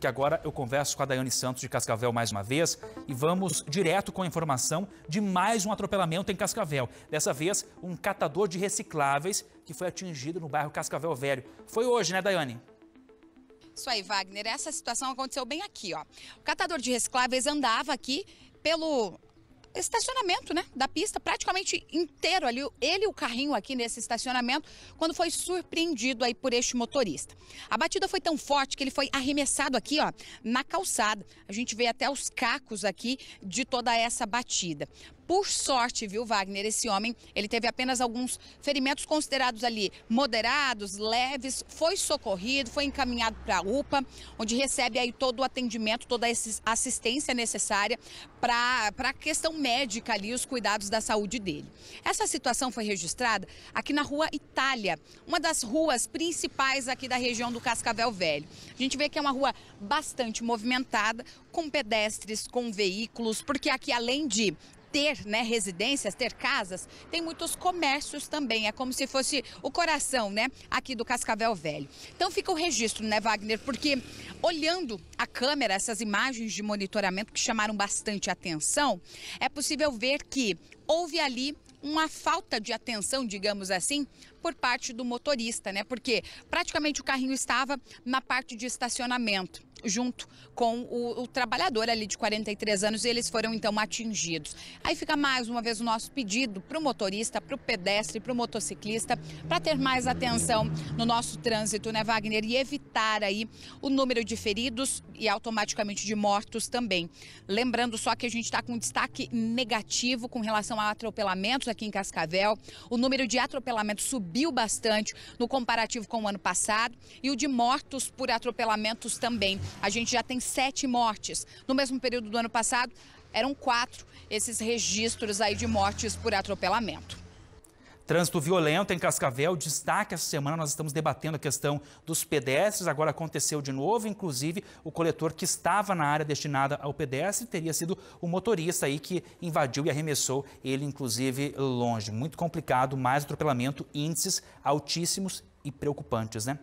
porque agora eu converso com a Daiane Santos de Cascavel mais uma vez e vamos direto com a informação de mais um atropelamento em Cascavel. Dessa vez, um catador de recicláveis que foi atingido no bairro Cascavel Velho. Foi hoje, né, Daiane? Isso aí, Wagner. Essa situação aconteceu bem aqui, ó. O catador de recicláveis andava aqui pelo estacionamento, né, da pista, praticamente inteiro ali, ele e o carrinho aqui nesse estacionamento, quando foi surpreendido aí por este motorista. A batida foi tão forte que ele foi arremessado aqui, ó, na calçada. A gente vê até os cacos aqui de toda essa batida. Por sorte, viu, Wagner, esse homem, ele teve apenas alguns ferimentos considerados ali moderados, leves, foi socorrido, foi encaminhado para a UPA, onde recebe aí todo o atendimento, toda a assistência necessária para a questão médica ali os cuidados da saúde dele. Essa situação foi registrada aqui na rua Itália, uma das ruas principais aqui da região do Cascavel Velho. A gente vê que é uma rua bastante movimentada, com pedestres, com veículos, porque aqui além de ter né, residências, ter casas, tem muitos comércios também. É como se fosse o coração né, aqui do Cascavel Velho. Então fica o registro, né, Wagner? Porque olhando a câmera, essas imagens de monitoramento que chamaram bastante atenção, é possível ver que houve ali uma falta de atenção, digamos assim, por parte do motorista, né? Porque praticamente o carrinho estava na parte de estacionamento junto com o, o, trabalhador ali de 43 anos e eles foram então atingidos. Aí fica mais uma vez o nosso pedido para o motorista, para o pedestre, para o motociclista, para ter mais atenção no nosso trânsito, né, Wagner? E evitar aí o número de feridos e automaticamente de mortos também. Lembrando só que a gente está com um destaque negativo com relação a atropelamentos aqui em Cascavel. O número de atropelamentos subiu bastante no comparativo com o ano passado e o de mortos por atropelamentos também. A gente já tem sete mortes. No mesmo período do ano passado, eram quatro esses registros aí de mortes por atropelamento. Trânsito violento em Cascavel, destaque essa semana, nós estamos debatendo a questão dos pedestres, agora aconteceu de novo, inclusive o coletor que estava na área destinada ao pedestre teria sido o motorista aí que invadiu e arremessou ele, inclusive, longe. Muito complicado, mais atropelamento, índices altíssimos e preocupantes, né?